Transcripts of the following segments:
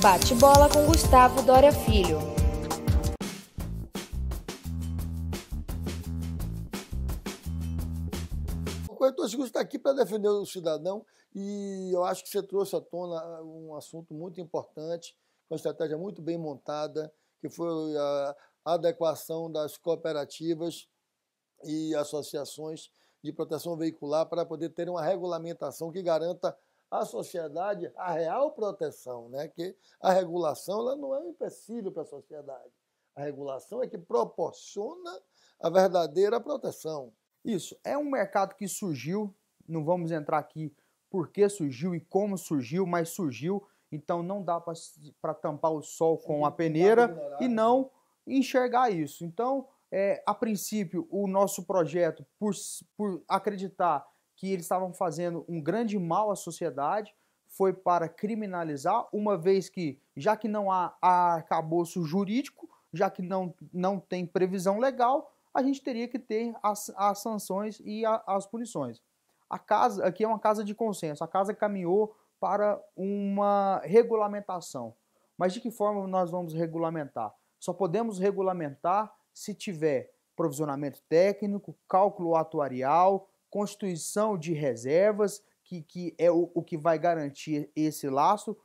Bate bola com Gustavo Dória Filho. O corretor Seguros está aqui para defender o cidadão e eu acho que você trouxe à tona ah, um assunto muito importante, uma estratégia muito bem montada, que foi a adequação das cooperativas e associações de proteção veicular para poder ter uma regulamentação que garanta à sociedade a real proteção, né? que a regulação ela não é um empecilho para a sociedade. A regulação é que proporciona a verdadeira proteção. Isso. É um mercado que surgiu, não vamos entrar aqui por que surgiu e como surgiu, mas surgiu, então não dá para tampar o sol com a peneira e né? não enxergar isso. Então, é, a princípio, o nosso projeto, por, por acreditar que eles estavam fazendo um grande mal à sociedade, foi para criminalizar, uma vez que, já que não há arcabouço jurídico, já que não, não tem previsão legal, a gente teria que ter as, as sanções e a, as punições. A casa aqui é uma casa de consenso, a casa caminhou para uma regulamentação. Mas de que forma nós vamos regulamentar? Só podemos regulamentar se tiver provisionamento técnico, cálculo atuarial, constituição de reservas, que, que é o, o que vai garantir esse laço,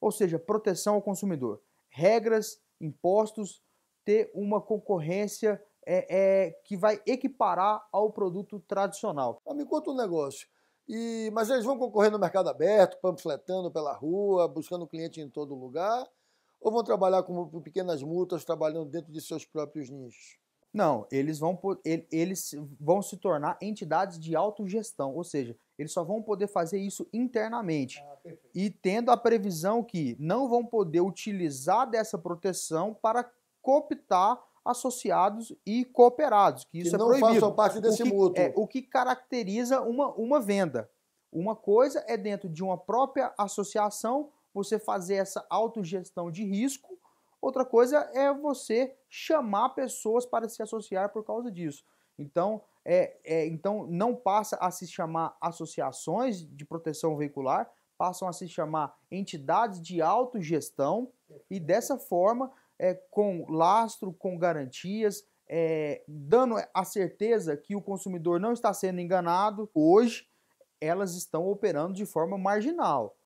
ou seja, proteção ao consumidor, regras, impostos, ter uma concorrência é, é, que vai equiparar ao produto tradicional. Me conta um negócio. E, mas eles vão concorrer no mercado aberto, panfletando pela rua, buscando cliente em todo lugar? Ou vão trabalhar com pequenas multas, trabalhando dentro de seus próprios nichos? Não, eles vão, eles vão se tornar entidades de autogestão, ou seja, eles só vão poder fazer isso internamente. Ah, e tendo a previsão que não vão poder utilizar dessa proteção para cooptar associados e cooperados, que isso que é não proibido. Façam parte desse o que, mútuo. É, o que caracteriza uma, uma venda. Uma coisa é dentro de uma própria associação você fazer essa autogestão de risco Outra coisa é você chamar pessoas para se associar por causa disso. Então, é, é, então não passa a se chamar associações de proteção veicular, passam a se chamar entidades de autogestão e dessa forma, é, com lastro, com garantias, é, dando a certeza que o consumidor não está sendo enganado, hoje elas estão operando de forma marginal.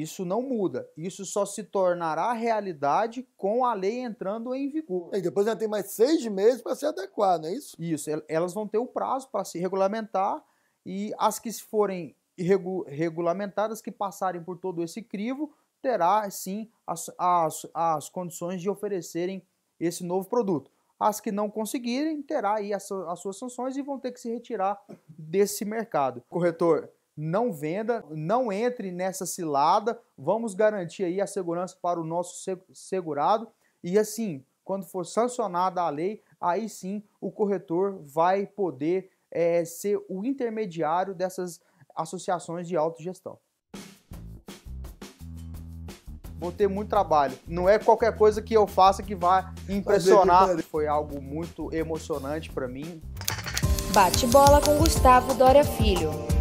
Isso não muda. Isso só se tornará realidade com a lei entrando em vigor. É, e depois ela tem mais seis meses para se adequar, não é isso? Isso. Elas vão ter o prazo para se regulamentar e as que forem regu regulamentadas, que passarem por todo esse crivo, terá sim as, as, as condições de oferecerem esse novo produto. As que não conseguirem, terá aí as, as suas sanções e vão ter que se retirar desse mercado. Corretor, não venda, não entre nessa cilada, vamos garantir aí a segurança para o nosso segurado e assim, quando for sancionada a lei, aí sim o corretor vai poder é, ser o intermediário dessas associações de autogestão. Vou ter muito trabalho. Não é qualquer coisa que eu faça que vá impressionar. Foi algo muito emocionante para mim. Bate bola com Gustavo Dória Filho.